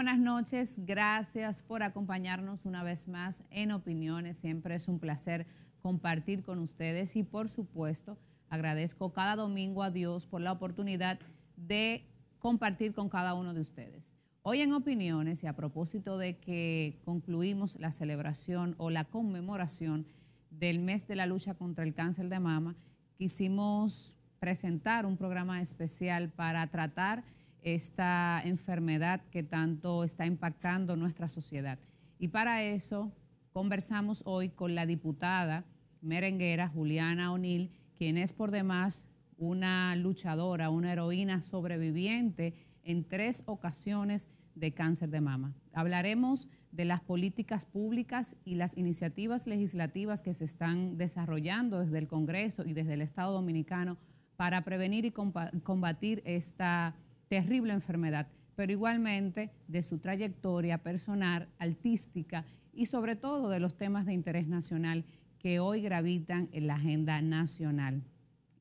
buenas noches. Gracias por acompañarnos una vez más en Opiniones. Siempre es un placer compartir con ustedes y por supuesto agradezco cada domingo a Dios por la oportunidad de compartir con cada uno de ustedes. Hoy en Opiniones y a propósito de que concluimos la celebración o la conmemoración del mes de la lucha contra el cáncer de mama, quisimos presentar un programa especial para tratar esta enfermedad que tanto está impactando nuestra sociedad. Y para eso conversamos hoy con la diputada merenguera Juliana O'Neill, quien es por demás una luchadora, una heroína sobreviviente en tres ocasiones de cáncer de mama. Hablaremos de las políticas públicas y las iniciativas legislativas que se están desarrollando desde el Congreso y desde el Estado Dominicano para prevenir y combatir esta terrible enfermedad, pero igualmente de su trayectoria personal, artística y sobre todo de los temas de interés nacional que hoy gravitan en la agenda nacional.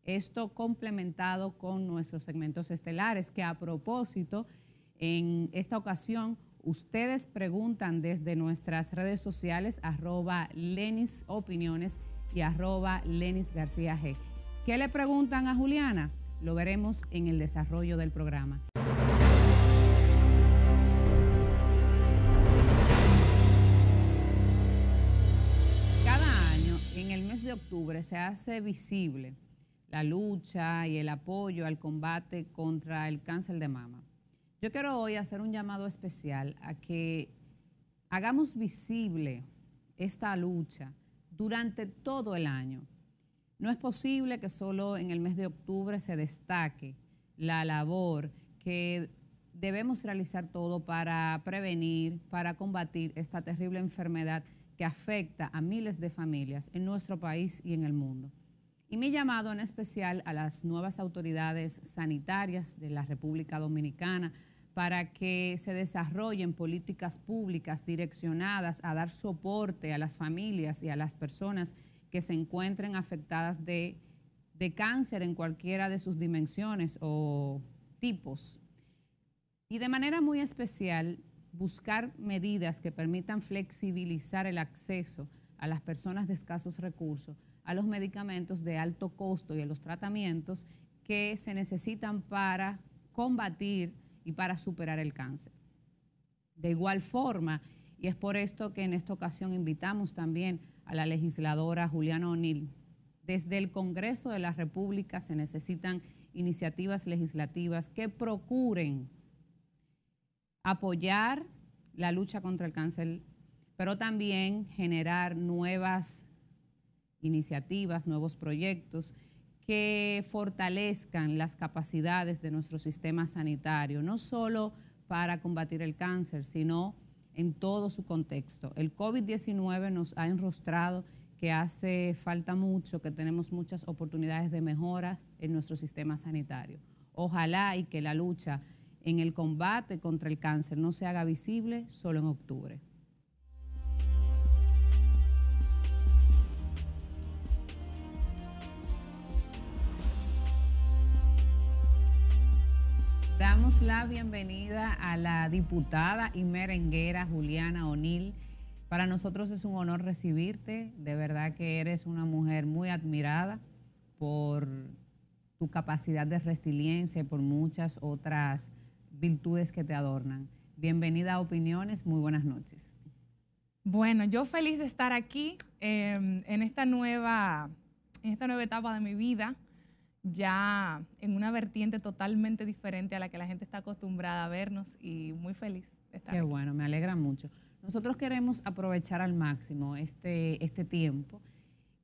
Esto complementado con nuestros segmentos estelares, que a propósito, en esta ocasión ustedes preguntan desde nuestras redes sociales, arroba Lenis Opiniones y arroba Lenis García G. ¿Qué le preguntan a Juliana? Lo veremos en el desarrollo del programa. Cada año, en el mes de octubre, se hace visible la lucha y el apoyo al combate contra el cáncer de mama. Yo quiero hoy hacer un llamado especial a que hagamos visible esta lucha durante todo el año no es posible que solo en el mes de octubre se destaque la labor que debemos realizar todo para prevenir, para combatir esta terrible enfermedad que afecta a miles de familias en nuestro país y en el mundo. Y mi llamado en especial a las nuevas autoridades sanitarias de la República Dominicana para que se desarrollen políticas públicas direccionadas a dar soporte a las familias y a las personas que se encuentren afectadas de, cáncer en cualquiera de sus dimensiones o tipos. Y de manera muy especial, buscar medidas que permitan flexibilizar el acceso a las personas de escasos recursos, a los medicamentos de alto costo y a los tratamientos que se necesitan para combatir y para superar el cáncer. De igual forma, y es por esto que en esta ocasión invitamos también a la legisladora Juliana O'Neill. Desde el Congreso de la República se necesitan iniciativas legislativas que procuren apoyar la lucha contra el cáncer, pero también generar nuevas iniciativas, nuevos proyectos que fortalezcan las capacidades de nuestro sistema sanitario, no solo para combatir el cáncer, sino en todo su contexto. El COVID-19 nos ha enrostrado que hace falta mucho, que tenemos muchas oportunidades de mejoras en nuestro sistema sanitario. Ojalá y que la lucha en el combate contra el cáncer no se haga visible solo en octubre. la bienvenida a la diputada y merenguera Juliana O'Neill. Para nosotros es un honor recibirte. De verdad que eres una mujer muy admirada por tu capacidad de resiliencia y por muchas otras virtudes que te adornan. Bienvenida a Opiniones, muy buenas noches. Bueno, yo feliz de estar aquí eh, en, esta nueva, en esta nueva etapa de mi vida ya en una vertiente totalmente diferente a la que la gente está acostumbrada a vernos y muy feliz de estar. Qué bueno, me alegra mucho. Nosotros queremos aprovechar al máximo este, este tiempo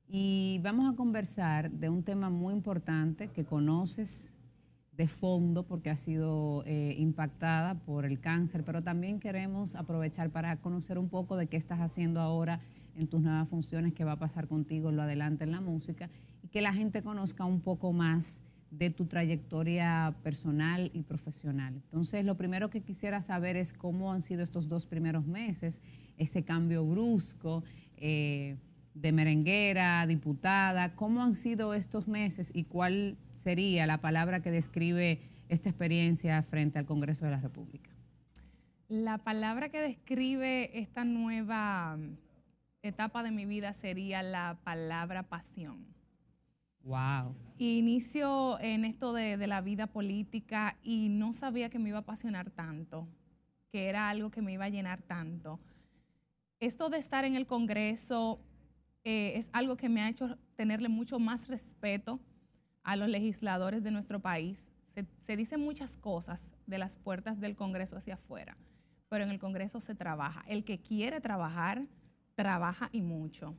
y vamos a conversar de un tema muy importante que conoces de fondo porque ha sido eh, impactada por el cáncer, pero también queremos aprovechar para conocer un poco de qué estás haciendo ahora en tus nuevas funciones, qué va a pasar contigo en lo adelante en la música que la gente conozca un poco más de tu trayectoria personal y profesional. Entonces, lo primero que quisiera saber es cómo han sido estos dos primeros meses, ese cambio brusco eh, de merenguera, diputada, cómo han sido estos meses y cuál sería la palabra que describe esta experiencia frente al Congreso de la República. La palabra que describe esta nueva mm, etapa de mi vida sería la palabra pasión Wow. Inicio en esto de, la vida política y no sabía que me iba a apasionar tanto, que era algo que me iba a llenar tanto. Esto de estar en el Congreso eh, es algo que me ha hecho tenerle mucho más respeto a los legisladores de nuestro país. se dicen muchas cosas de las puertas del Congreso hacia afuera, pero en el Congreso se trabaja. El que quiere trabajar, trabaja y mucho.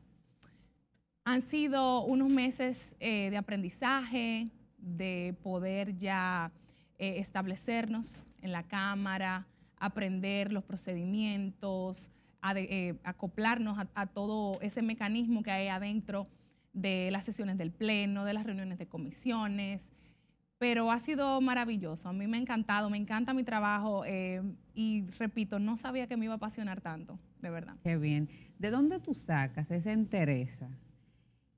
Han sido unos meses eh, de aprendizaje, de poder ya eh, establecernos en la Cámara, aprender los procedimientos, eh, acoplarnos a, todo ese mecanismo que hay adentro de las sesiones del Pleno, de las reuniones de comisiones, pero ha sido maravilloso, a mí me ha encantado, me encanta mi trabajo y repito, no sabía que me iba a apasionar tanto, de verdad. Qué bien. ¿De dónde tú sacas esa interés?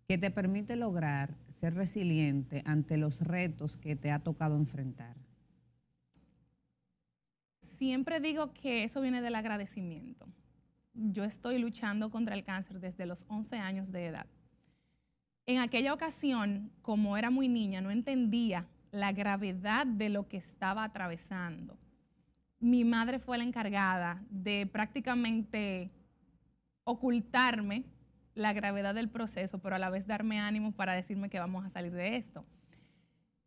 que te permite lograr ser resiliente ante los retos que te ha tocado enfrentar? Siempre digo que eso viene del agradecimiento. Yo estoy luchando contra el cáncer desde los 11 años de edad. En aquella ocasión, como era muy niña, no entendía la gravedad de lo que estaba atravesando. Mi madre fue la encargada de prácticamente ocultarme la gravedad del proceso, pero a la vez darme ánimo para decirme que vamos a salir de esto.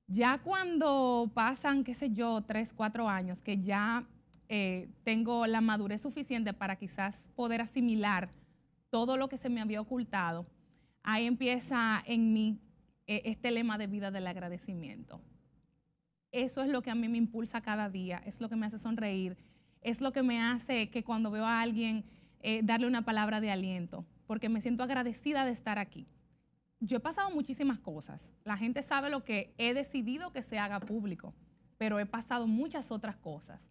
Ya cuando pasan, qué sé yo, tres, cuatro años, que ya eh, tengo la madurez suficiente para quizás poder asimilar todo lo que se me había ocultado, ahí empieza en mí eh, este lema de vida del agradecimiento. Eso es lo que a mí me impulsa cada día, es lo que me hace sonreír, es lo que me hace que cuando veo a alguien eh, darle una palabra de aliento porque me siento agradecida de estar aquí. Yo he pasado muchísimas cosas. La gente sabe lo que he decidido que se haga público, pero he pasado muchas otras cosas.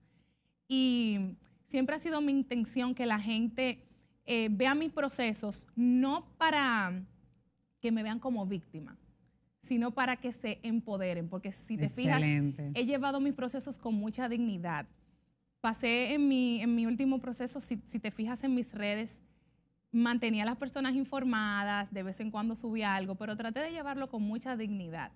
Y siempre ha sido mi intención que la gente eh, vea mis procesos no para que me vean como víctima, sino para que se empoderen, porque si te fijas, he llevado mis procesos con mucha dignidad. Pasé en mi, en mi último proceso, si, si te fijas en mis redes, mantenía a las personas informadas, de vez en cuando subía algo, pero traté de llevarlo con mucha dignidad,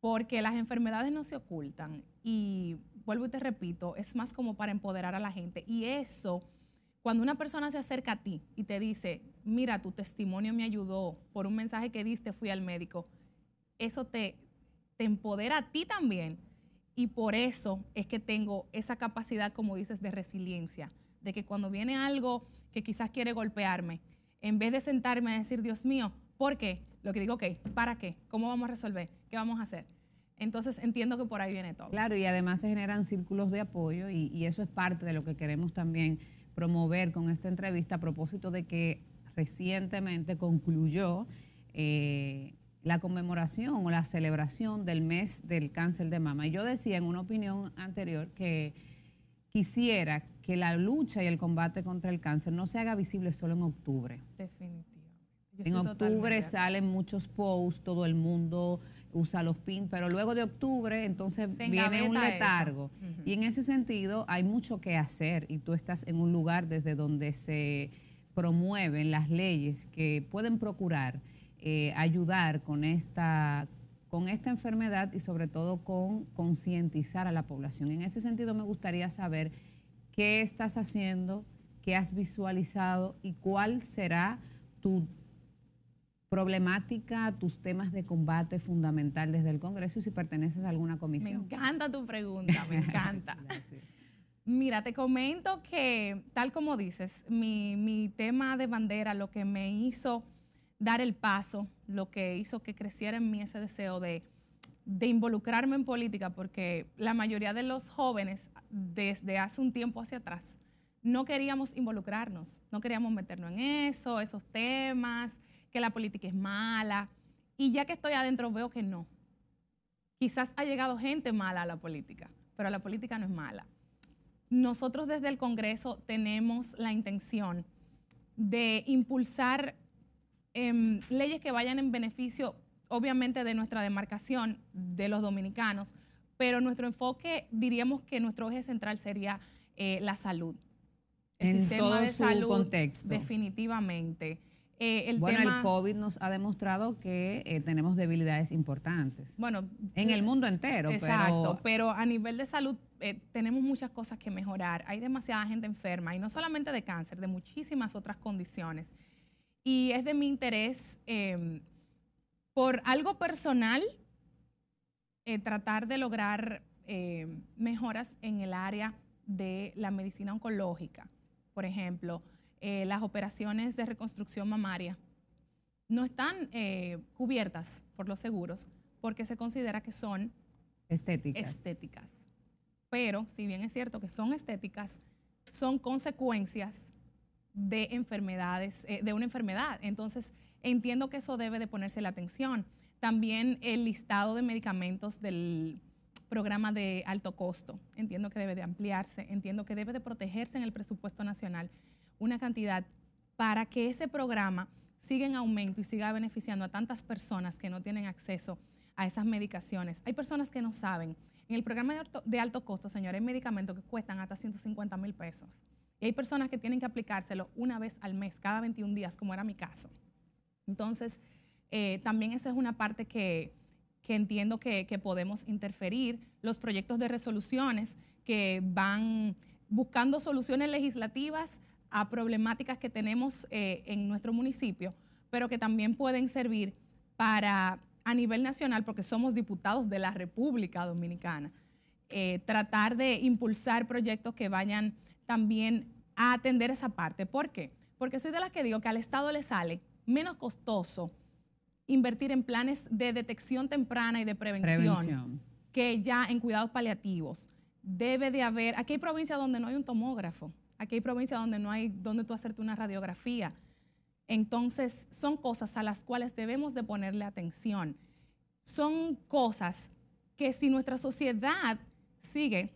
porque las enfermedades no se ocultan y vuelvo y te repito, es más como para empoderar a la gente y eso, cuando una persona se acerca a ti y te dice, mira, tu testimonio me ayudó, por un mensaje que diste fui al médico, eso te, te empodera a ti también y por eso es que tengo esa capacidad, como dices, de resiliencia de que cuando viene algo que quizás quiere golpearme, en vez de sentarme a decir, Dios mío, ¿por qué? Lo que digo, ok, ¿para qué? ¿Cómo vamos a resolver? ¿Qué vamos a hacer? Entonces entiendo que por ahí viene todo. Claro, y además se generan círculos de apoyo y, eso es parte de lo que queremos también promover con esta entrevista a propósito de que recientemente concluyó eh, la conmemoración o la celebración del mes del cáncer de mama. Y yo decía en una opinión anterior que quisiera que la lucha y el combate contra el cáncer no se haga visible solo en octubre. Definitivamente. en octubre salen muchos posts, todo el mundo usa los pins, pero luego de octubre entonces viene un letargo. Y en ese sentido hay mucho que hacer y tú estás en un lugar desde donde se promueven las leyes que pueden procurar eh, ayudar con esta con esta enfermedad y sobre todo con concientizar a la población. En ese sentido me gustaría saber qué estás haciendo, qué has visualizado y cuál será tu problemática, tus temas de combate fundamental desde el Congreso y si perteneces a alguna comisión. Me encanta tu pregunta, me encanta. Mira, te comento que, tal como dices, mi, mi tema de bandera, lo que me hizo dar el paso, lo que hizo que creciera en mí ese deseo de, involucrarme en política, porque la mayoría de los jóvenes desde hace un tiempo hacia atrás no queríamos involucrarnos, no queríamos meternos en eso, esos temas, que la política es mala. Y ya que estoy adentro veo que no. Quizás ha llegado gente mala a la política, pero la política no es mala. Nosotros desde el Congreso tenemos la intención de impulsar Em, leyes que vayan en beneficio, obviamente, de nuestra demarcación, de los dominicanos, pero nuestro enfoque, diríamos que nuestro eje central sería eh, la salud. El sistema de salud, contexto. definitivamente. Eh, el bueno, tema, el COVID nos ha demostrado que eh, tenemos debilidades importantes. Bueno, en el mundo entero. Exacto, pero, a nivel de salud tenemos muchas cosas que mejorar. Hay demasiada gente enferma y no solamente de cáncer, de muchísimas otras condiciones y es de mi interés em, por algo personal eh, tratar de lograr em, mejoras en el área de la medicina oncológica. Por ejemplo, eh, las operaciones de reconstrucción mamaria no están eh, cubiertas por los seguros porque se considera que son estéticas. Pero, si bien es cierto que son estéticas, son consecuencias de enfermedades, eh, de una enfermedad. Entonces, entiendo que eso debe de ponerse la atención. También el listado de medicamentos del programa de alto costo. Entiendo que debe de ampliarse, entiendo que debe de protegerse en el presupuesto nacional una cantidad para que ese programa siga en aumento y siga beneficiando a tantas personas que no tienen acceso a esas medicaciones. Hay personas que no saben. En el programa de alto, de alto costo, señores, hay medicamentos que cuestan hasta 150 mil pesos. Y hay personas que tienen que aplicárselo una vez al mes, cada 21 días, como era mi caso. Entonces, eh, también esa es una parte que, entiendo que, podemos interferir. Los proyectos de resoluciones que van buscando soluciones legislativas a problemáticas que tenemos eh, en nuestro municipio, pero que también pueden servir para, a nivel nacional, porque somos diputados de la República Dominicana, eh, tratar de impulsar proyectos que vayan también a atender esa parte. ¿Por qué? Porque soy de las que digo que al Estado le sale menos costoso invertir en planes de detección temprana y de prevención, que ya en cuidados paliativos. Debe de haber, aquí hay provincias donde no hay un tomógrafo, aquí hay provincias donde no hay donde tú hacerte una radiografía. Entonces, son cosas a las cuales debemos de ponerle atención. Son cosas que si nuestra sociedad sigue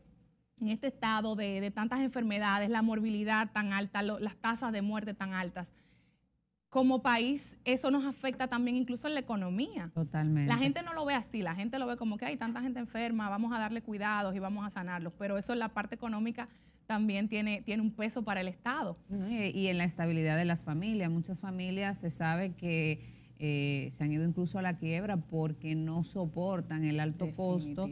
en este estado de, tantas enfermedades, la morbilidad tan alta, las tasas de muerte tan altas, como país eso nos afecta también incluso en la economía. Totalmente. La gente no lo ve así, la gente lo ve como que hay tanta gente enferma, vamos a darle cuidados y vamos a sanarlos, pero eso en la parte económica también tiene, tiene un peso para el Estado. Y, en la estabilidad de las familias, muchas familias se sabe que eh, se han ido incluso a la quiebra porque no soportan el alto costo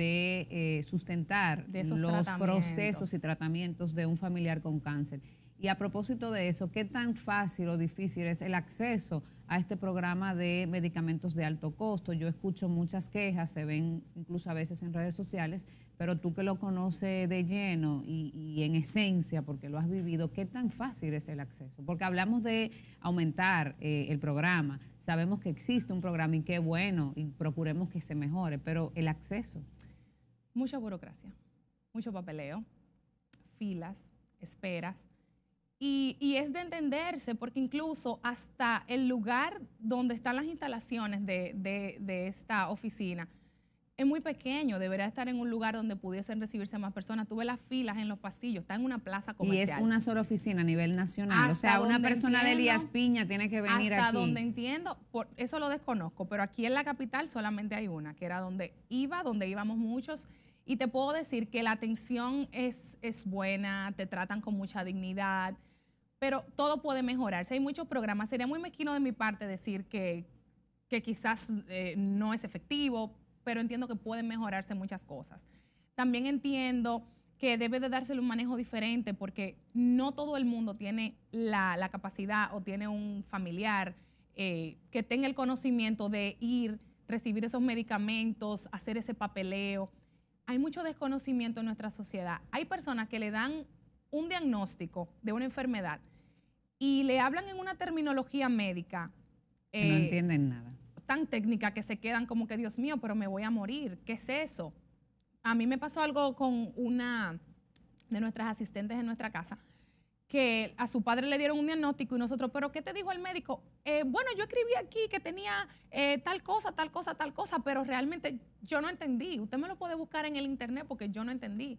de eh, sustentar los procesos y tratamientos de un familiar con cáncer. Y a propósito de eso, ¿qué tan fácil o difícil es el acceso a este programa de medicamentos de alto costo? Yo escucho muchas quejas, se ven incluso a veces en redes sociales, pero tú que lo conoces de lleno y, en esencia, porque lo has vivido, ¿qué tan fácil es el acceso? Porque hablamos de aumentar eh, el programa, sabemos que existe un programa y qué bueno, y procuremos que se mejore, pero el acceso mucha burocracia, mucho papeleo, filas, esperas. Y, es de entenderse porque incluso hasta el lugar donde están las instalaciones de esta oficina es muy pequeño, debería estar en un lugar donde pudiesen recibirse más personas. Tuve las filas en los pasillos, está en una plaza comercial. Y es una sola oficina a nivel nacional. o sea, una persona de Elías Piña tiene que venir aquí. Hasta donde entiendo, por, eso lo desconozco, pero aquí en la capital solamente hay una, que era donde iba, donde íbamos muchos. Y te puedo decir que la atención es, es buena, te tratan con mucha dignidad, pero todo puede mejorarse. hay muchos programas, sería muy mezquino de mi parte decir que, que quizás eh, no es efectivo, pero entiendo que pueden mejorarse muchas cosas. También entiendo que debe de dársele un manejo diferente porque no todo el mundo tiene la, capacidad o tiene un familiar eh, que tenga el conocimiento de ir, recibir esos medicamentos, hacer ese papeleo. Hay mucho desconocimiento en nuestra sociedad. Hay personas que le dan un diagnóstico de una enfermedad y le hablan en una terminología médica. no eh, entienden nada tan técnica que se quedan como que, Dios mío, pero me voy a morir, ¿qué es eso? A mí me pasó algo con una de nuestras asistentes en nuestra casa, que a su padre le dieron un diagnóstico y nosotros, pero ¿qué te dijo el médico? Eh, bueno, yo escribí aquí que tenía eh, tal cosa, tal cosa, tal cosa, pero realmente yo no entendí. Usted me lo puede buscar en el internet porque yo no entendí.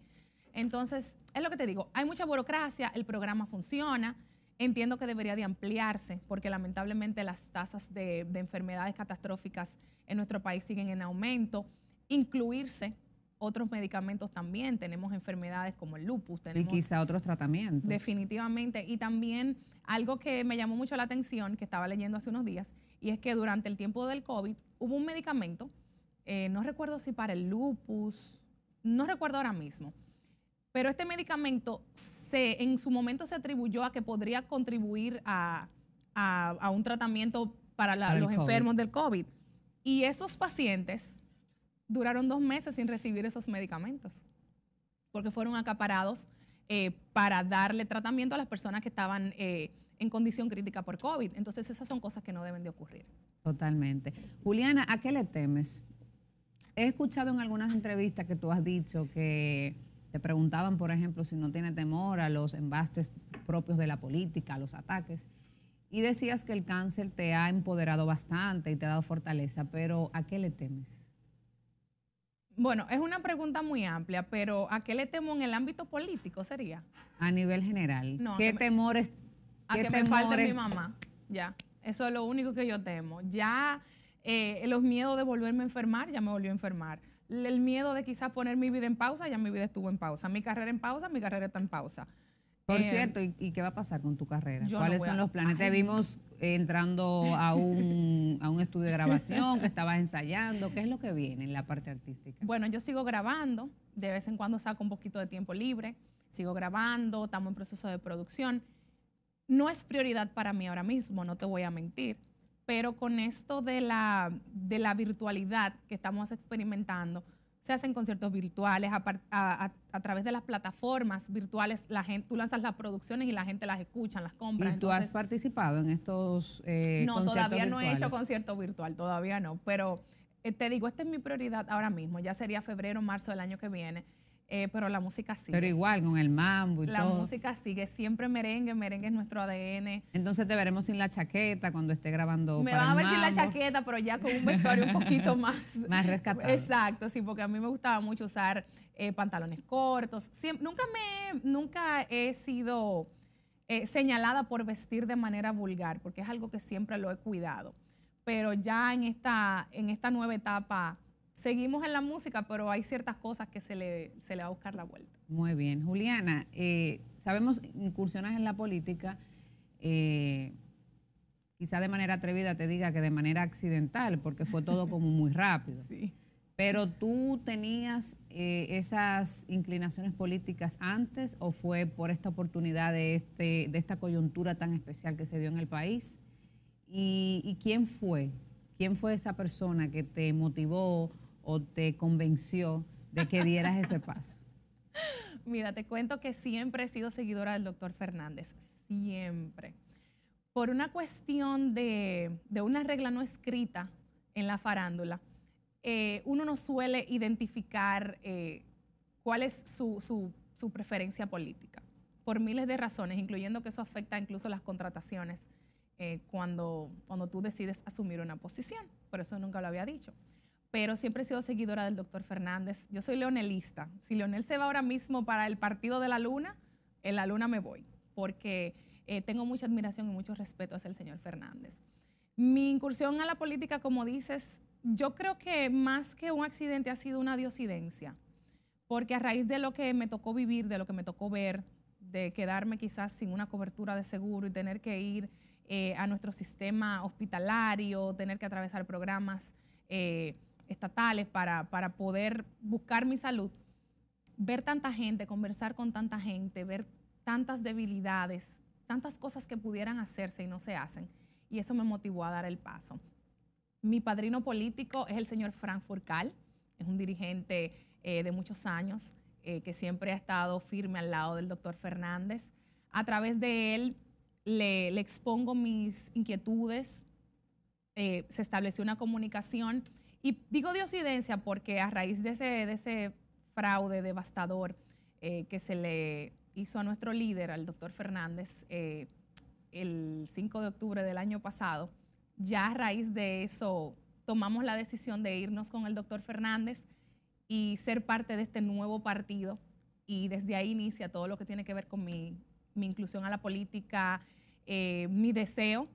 Entonces, es lo que te digo, hay mucha burocracia, el programa funciona, Entiendo que debería de ampliarse porque lamentablemente las tasas de, enfermedades catastróficas en nuestro país siguen en aumento. Incluirse otros medicamentos también. Tenemos enfermedades como el lupus. y quizá otros tratamientos. Definitivamente. Y también algo que me llamó mucho la atención, que estaba leyendo hace unos días, y es que durante el tiempo del COVID hubo un medicamento, eh, no recuerdo si para el lupus, no recuerdo ahora mismo, pero este medicamento se, en su momento se atribuyó a que podría contribuir a, un tratamiento para, los enfermos del COVID. Y esos pacientes duraron dos meses sin recibir esos medicamentos, porque fueron acaparados eh, para darle tratamiento a las personas que estaban eh, en condición crítica por COVID. Entonces esas son cosas que no deben de ocurrir. Totalmente. Juliana, ¿a qué le temes? He escuchado en algunas entrevistas que tú has dicho que te preguntaban, por ejemplo, si no tiene temor a los embastes propios de la política, a los ataques. Y decías que el cáncer te ha empoderado bastante y te ha dado fortaleza, pero ¿a qué le temes? Bueno, es una pregunta muy amplia, pero ¿a qué le temo en el ámbito político sería? A nivel general. ¿Qué temores? A que, me, a que me falte mi mamá, ya. Eso es lo único que yo temo. Ya eh, los miedos de volverme a enfermar, ya me volvió a enfermar el miedo de quizás poner mi vida en pausa, ya mi vida estuvo en pausa. Mi carrera en pausa, mi carrera está en pausa. Por eh, cierto, ¿y, qué va a pasar con tu carrera? ¿Cuáles son los planes? Te vimos entrando a un, a un estudio de grabación, que estabas ensayando. ¿Qué es lo que viene en la parte artística? Bueno, yo sigo grabando. De vez en cuando saco un poquito de tiempo libre. Sigo grabando, estamos en proceso de producción. No es prioridad para mí ahora mismo, no te voy a mentir pero con esto de la, de la virtualidad que estamos experimentando, se hacen conciertos virtuales, a, través de las plataformas virtuales, la gente, tú lanzas las producciones y la gente las escucha, las compra. ¿Y tú has participado en estos eh, No, todavía no he hecho concierto virtual, todavía no, pero eh, te digo, esta es mi prioridad ahora mismo, ya sería febrero, marzo del año que viene eh, pero la música sigue. Pero igual, con el mambo y la todo. La música sigue, siempre merengue, merengue es nuestro ADN. Entonces te veremos sin la chaqueta cuando esté grabando. Me van a ver sin la chaqueta, pero ya con un vestuario un poquito más. más rescatado. Exacto, sí, porque a mí me gustaba mucho usar eh, pantalones cortos. nunca, me, nunca he sido eh, señalada por vestir de manera vulgar, porque es algo que siempre lo he cuidado. Pero ya en esta, en esta nueva etapa seguimos en la música, pero hay ciertas cosas que se le, va a buscar la vuelta. Muy bien. Juliana, eh, sabemos incursionas en la política, eh, quizá de manera atrevida te diga que de manera accidental, porque fue todo como muy rápido. Sí. Pero tú tenías eh, esas inclinaciones políticas antes o fue por esta oportunidad de, este, de esta coyuntura tan especial que se dio en el país? y quién fue? ¿Quién fue esa persona que te motivó o te convenció de que dieras ese paso? Mira, te cuento que siempre he sido seguidora del doctor Fernández, siempre. Por una cuestión de, una regla no escrita en la farándula, eh, uno no suele identificar eh, cuál es su, preferencia política, por miles de razones, incluyendo que eso afecta incluso las contrataciones eh, cuando, cuando tú decides asumir una posición. Por eso nunca lo había dicho pero siempre he sido seguidora del doctor Fernández. Yo soy leonelista. Si Leonel se va ahora mismo para el Partido de la Luna, en la Luna me voy, porque eh, tengo mucha admiración y mucho respeto hacia el señor Fernández. Mi incursión a la política, como dices, yo creo que más que un accidente ha sido una diosidencia, porque a raíz de lo que me tocó vivir, de lo que me tocó ver, de quedarme quizás sin una cobertura de seguro y tener que ir eh, a nuestro sistema hospitalario, tener que atravesar programas. Eh, estatales para, para poder buscar mi salud, ver tanta gente, conversar con tanta gente, ver tantas debilidades, tantas cosas que pudieran hacerse y no se hacen. Y eso me motivó a dar el paso. Mi padrino político es el señor Frank Furcal, es un dirigente eh, de muchos años eh, que siempre ha estado firme al lado del doctor Fernández. A través de él le, expongo mis inquietudes, eh, se estableció una comunicación y digo diocidencia porque a raíz de ese, de ese fraude devastador eh, que se le hizo a nuestro líder, al doctor Fernández, eh, el 5 de octubre del año pasado, ya a raíz de eso tomamos la decisión de irnos con el doctor Fernández y ser parte de este nuevo partido. Y desde ahí inicia todo lo que tiene que ver con mi, mi inclusión a la política, eh, mi deseo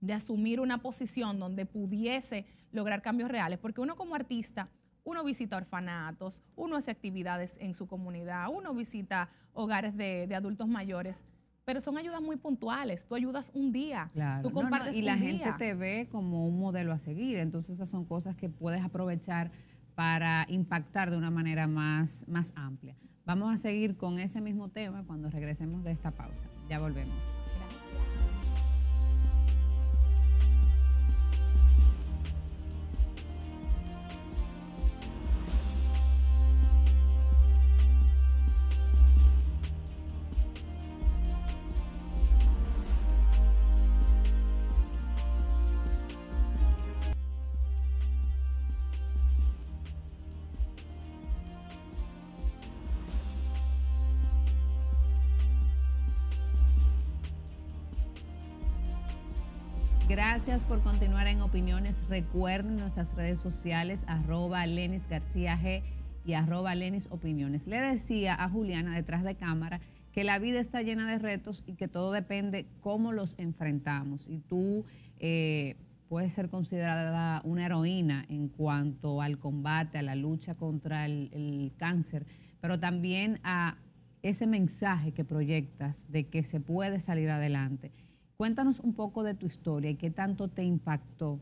de asumir una posición donde pudiese lograr cambios reales, porque uno como artista, uno visita orfanatos, uno hace actividades en su comunidad, uno visita hogares de, adultos mayores, pero son ayudas muy puntuales. Tú ayudas un día, tú compartes y la gente te ve como un modelo a seguir. Entonces esas son cosas que puedes aprovechar para impactar de una manera más, más amplia. Vamos a seguir con ese mismo tema cuando regresemos de esta pausa. Ya volvemos. Gracias por continuar en opiniones. Recuerden nuestras redes sociales, arroba Lenis García G y arroba Lenis Opiniones. Le decía a Juliana detrás de cámara que la vida está llena de retos y que todo depende cómo los enfrentamos. Y tú eh, puedes ser considerada una heroína en cuanto al combate, a la lucha contra el cáncer, pero también a ese mensaje que proyectas de que se puede salir adelante Cuéntanos un poco de tu historia y qué tanto te impactó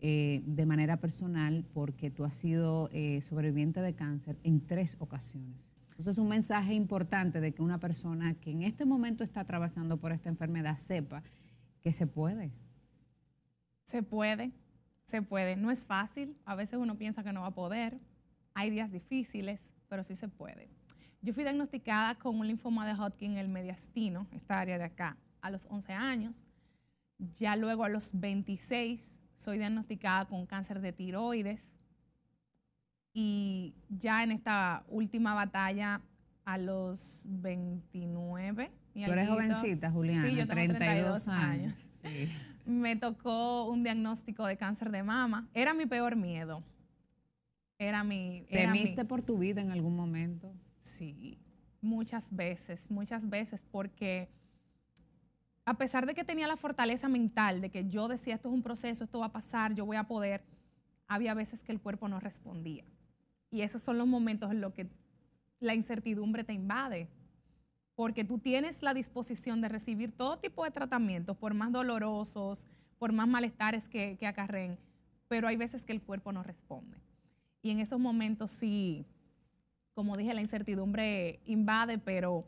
eh, de manera personal porque tú has sido eh, sobreviviente de cáncer en tres ocasiones. Entonces, un mensaje importante de que una persona que en este momento está atravesando por esta enfermedad sepa que se puede. Se puede, se puede. No es fácil. A veces uno piensa que no va a poder. Hay días difíciles, pero sí se puede. Yo fui diagnosticada con un linfoma de Hodgkin, en el mediastino, esta área de acá a los 11 años. Ya luego a los 26 soy diagnosticada con cáncer de tiroides. Y ya en esta última batalla a los 29. Tú eres jovencita, Juliana, sí, yo tengo 32, años. Me tocó un diagnóstico de cáncer de mama. Era mi peor miedo. Era mi... Era por tu vida en algún momento? Sí, muchas veces, muchas veces, porque a pesar de que tenía la fortaleza mental de que yo decía, esto es un proceso, esto va a pasar, yo voy a poder, había veces que el cuerpo no respondía. Y esos son los momentos en los que la incertidumbre te invade, porque tú tienes la disposición de recibir todo tipo de tratamientos, por más dolorosos, por más malestares que, que pero hay veces que el cuerpo no responde. Y en esos momentos sí, como dije, la incertidumbre invade, pero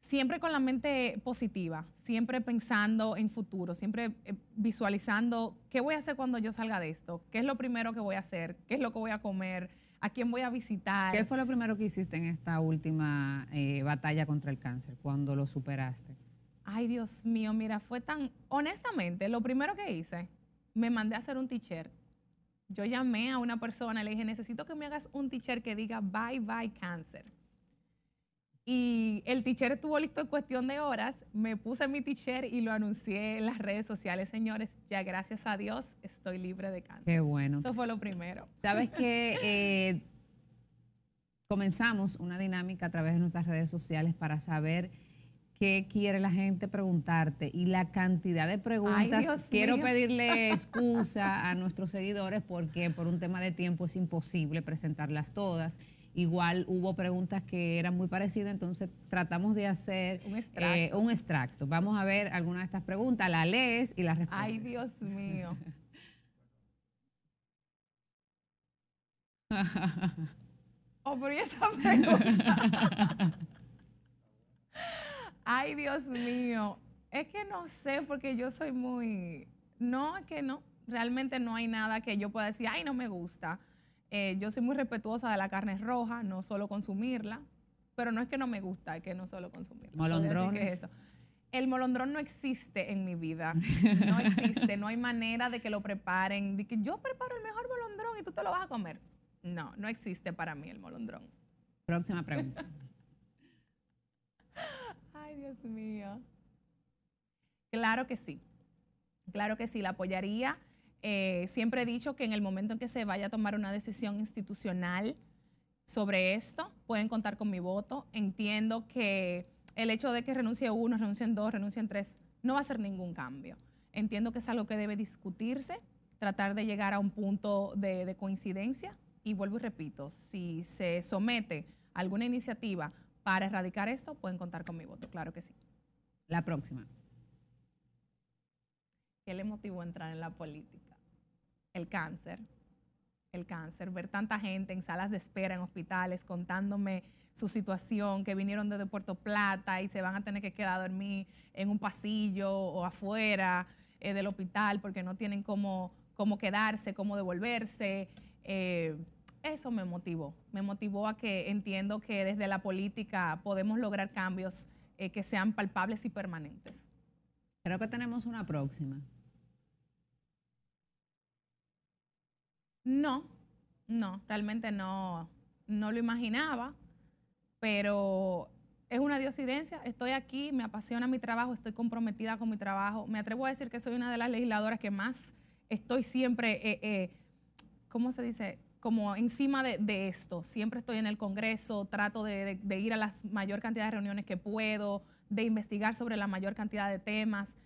siempre con la mente positiva, siempre pensando en futuro, siempre eh, visualizando qué voy a hacer cuando yo salga de esto, qué es lo primero que voy a hacer, qué es lo que voy a comer, a quién voy a visitar. ¿Qué fue lo primero que hiciste en esta última eh, batalla contra el cáncer, cuando lo superaste? Ay, Dios mío, mira, fue tan, honestamente, lo primero que hice, me mandé a hacer un t-shirt. Yo llamé a una persona, le dije, necesito que me hagas un t-shirt que diga, bye, bye, cáncer y el t estuvo listo en cuestión de horas. Me puse mi t-shirt y lo anuncié en las redes sociales, señores. Ya gracias a Dios estoy libre de cáncer. Qué bueno. Eso fue lo primero. Sabes que eh, comenzamos una dinámica a través de nuestras redes sociales para saber qué quiere la gente preguntarte y la cantidad de preguntas. Quiero pedirle excusa a nuestros seguidores porque por un tema de tiempo es imposible presentarlas todas igual hubo preguntas que eran muy parecidas, entonces tratamos de hacer un eh, extracto. un extracto. Vamos a ver algunas de estas preguntas, la lees y la respondes. Ay, Dios mío. oh, por esa pregunta. Ay, Dios mío. Es que no sé, porque yo soy muy. No, es que no. Realmente no hay nada que yo pueda decir, ay, no me gusta eh, yo soy muy respetuosa de la carne roja, no solo consumirla, pero no es que no me gusta, es que no solo consumirla. Molondrón. El molondrón no existe en mi vida, no existe, no hay manera de que lo preparen, de que yo preparo el mejor molondrón y tú te lo vas a comer. No, no existe para mí el molondrón. Próxima pregunta. Ay, Dios mío. Claro que sí. Claro que sí, la apoyaría eh, siempre he dicho que en el momento en que se vaya a tomar una decisión institucional sobre esto, pueden contar con mi voto. Entiendo que el hecho de que renuncie uno, renuncien dos, renuncien tres, no va a ser ningún cambio. Entiendo que es algo que debe discutirse, tratar de llegar a un punto de, de coincidencia. Y vuelvo y repito, si se somete alguna iniciativa para erradicar esto, pueden contar con mi voto, claro que sí. La próxima. ¿Qué le motivó a entrar en la política? el cáncer, el cáncer, ver tanta gente en salas de espera, en hospitales, contándome su situación, que vinieron desde Puerto Plata y se van a tener que quedar a dormir en un pasillo o afuera eh, del hospital porque no tienen cómo, cómo quedarse, cómo devolverse. Eh, eso me motivó, me motivó a que entiendo que desde la política podemos lograr cambios eh, que sean palpables y permanentes. Creo que tenemos una próxima. No, no, realmente no, lo imaginaba, pero es una diosidencia. Estoy aquí, me apasiona mi trabajo, estoy comprometida con mi trabajo. Me atrevo a decir que soy una de las legisladoras que más estoy siempre, eh, eh, ¿cómo se dice? Como encima de, esto. Siempre estoy en el Congreso, trato de, de ir a las mayor cantidad de reuniones que puedo, de investigar sobre la mayor cantidad de temas.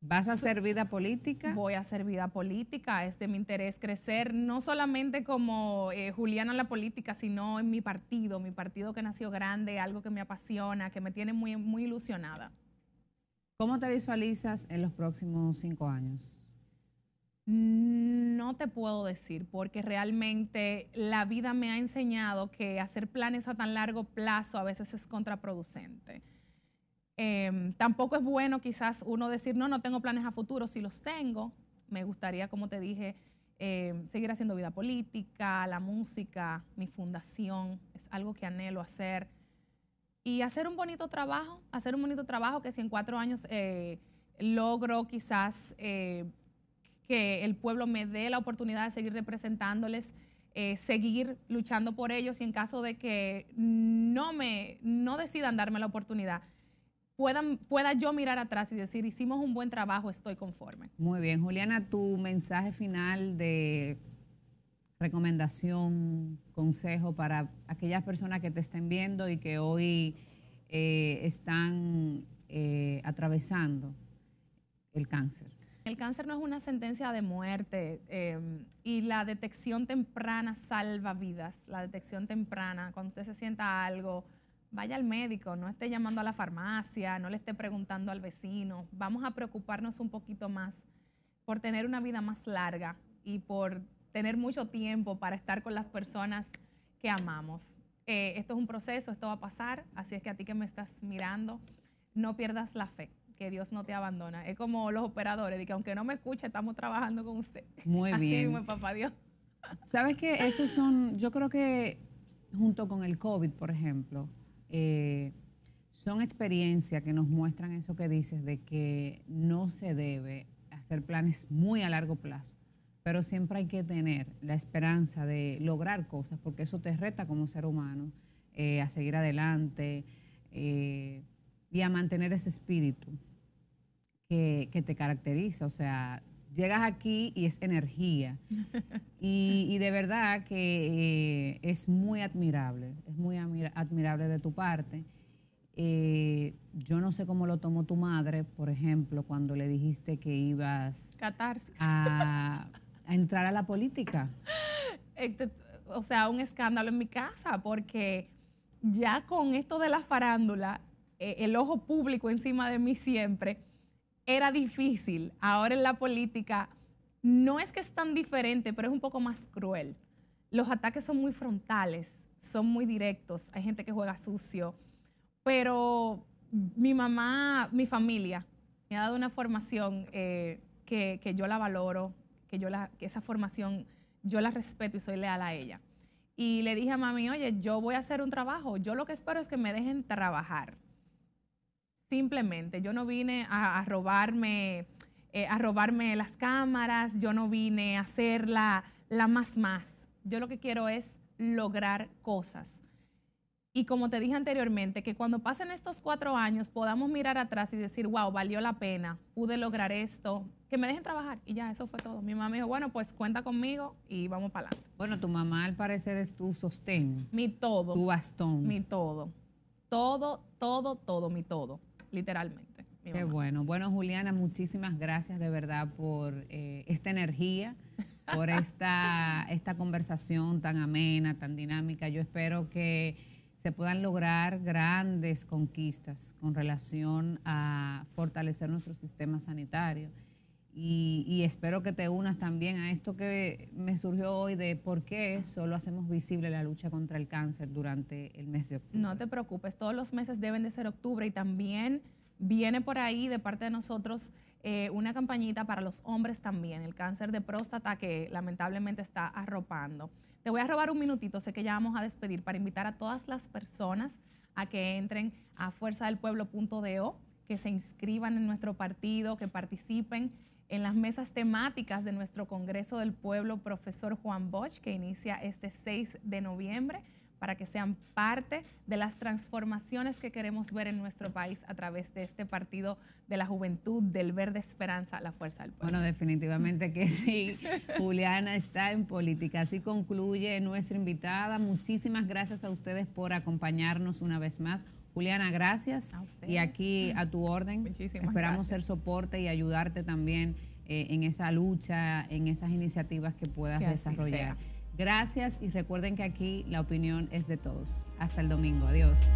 ¿Vas a hacer vida política? Voy a hacer vida política, es de mi interés crecer, no solamente como eh, Juliana en la política, sino en mi partido, mi partido que nació grande, algo que me apasiona, que me tiene muy, muy ilusionada. ¿Cómo te visualizas en los próximos cinco años? No te puedo decir, porque realmente la vida me ha enseñado que hacer planes a tan largo plazo a veces es contraproducente Em, tampoco es bueno quizás uno decir, no, no tengo planes a futuro, si los tengo, me gustaría, como te dije, em, seguir haciendo vida política, la música, mi fundación, es algo que anhelo hacer. Y hacer un bonito trabajo, hacer un bonito trabajo que si en cuatro años eh, logro quizás eh, que el pueblo me dé la oportunidad de seguir representándoles, eh, seguir luchando por ellos y en caso de que no me, no decidan darme la oportunidad, puedan, pueda yo mirar atrás y decir, hicimos un buen trabajo, estoy conforme. Muy bien, Juliana, tu mensaje final de recomendación, consejo para aquellas personas que te estén viendo y que hoy eh, están eh, atravesando el cáncer. El cáncer no es una sentencia de muerte em, y la detección temprana salva vidas. La detección temprana, cuando usted se sienta algo, vaya al médico, no esté llamando a la farmacia, no le esté preguntando al vecino. Vamos a preocuparnos un poquito más por tener una vida más larga y por tener mucho tiempo para estar con las personas que amamos. Eh, esto es un proceso, esto va a pasar, así es que a ti que me estás mirando, no pierdas la fe, que Dios no te abandona. Es como los operadores, de que aunque no me escuche, estamos trabajando con usted. Muy bien. Así mismo, papá Dios. ¿Sabes qué? Esos son, yo creo que junto con el COVID, por ejemplo, eh, son experiencias que nos muestran eso que dices, de que no se debe hacer planes muy a largo plazo, pero siempre hay que tener la esperanza de lograr cosas, porque eso te reta como ser humano eh, a seguir adelante eh, y a mantener ese espíritu que, que te caracteriza, o sea, llegas aquí y es energía. Y, de verdad que eh, es muy admirable, es muy admirable de tu parte. Eh, yo no sé cómo lo tomó tu madre, por ejemplo, cuando le dijiste que ibas A, a entrar a la política. Este, o sea, un escándalo en mi casa, porque ya con esto de la farándula, eh, el ojo público encima de mí siempre, era difícil, ahora en la política no es que es tan diferente, pero es un poco más cruel. Los ataques son muy frontales, son muy directos, hay gente que juega sucio, pero mi mamá, mi familia, me ha dado una formación eh, que, que, yo la valoro, que, yo la, que esa formación yo la respeto y soy leal a ella. Y le dije a mami, oye, yo voy a hacer un trabajo, yo lo que espero es que me dejen trabajar. Simplemente, yo no vine a, robarme, eh, a robarme las cámaras, yo no vine a hacer la, la más más. Yo lo que quiero es lograr cosas. Y como te dije anteriormente, que cuando pasen estos cuatro años podamos mirar atrás y decir, wow, valió la pena, pude lograr esto, que me dejen trabajar. Y ya, eso fue todo. Mi mamá me dijo, bueno, pues cuenta conmigo y vamos para adelante. Bueno, tu mamá al parecer es tu sostén. Mi todo. Tu bastón. Mi todo. Todo, todo, todo, mi todo literalmente. Qué bueno. Bueno, Juliana, muchísimas gracias de verdad por eh, esta energía, por esta, esta conversación tan amena, tan dinámica. Yo espero que se puedan lograr grandes conquistas con relación a fortalecer nuestro sistema sanitario y, espero que te unas también a esto que me surgió hoy de por qué solo hacemos visible la lucha contra el cáncer durante el mes de octubre. No te preocupes, todos los meses deben de ser octubre y también viene por ahí de parte de nosotros eh, una campañita para los hombres también, el cáncer de próstata que lamentablemente está arropando. Te voy a robar un minutito, sé que ya vamos a despedir, para invitar a todas las personas a que entren a fuerzadelpueblo.do, que se inscriban en nuestro partido, que participen en las mesas temáticas de nuestro Congreso del Pueblo, profesor Juan Bosch, que inicia este 6 de noviembre para que sean parte de las transformaciones que queremos ver en nuestro país a través de este partido de la juventud, del verde esperanza, la fuerza del pueblo. Bueno, definitivamente que sí. Juliana está en política. Así concluye nuestra invitada. Muchísimas gracias a ustedes por acompañarnos una vez más. Juliana, gracias. A usted. Y aquí a tu orden. Muchísimas Esperamos ser soporte y ayudarte también eh, en esa lucha, en esas iniciativas que puedas desarrollar. Gracias y recuerden que aquí la opinión es de todos. Hasta el domingo. Adiós.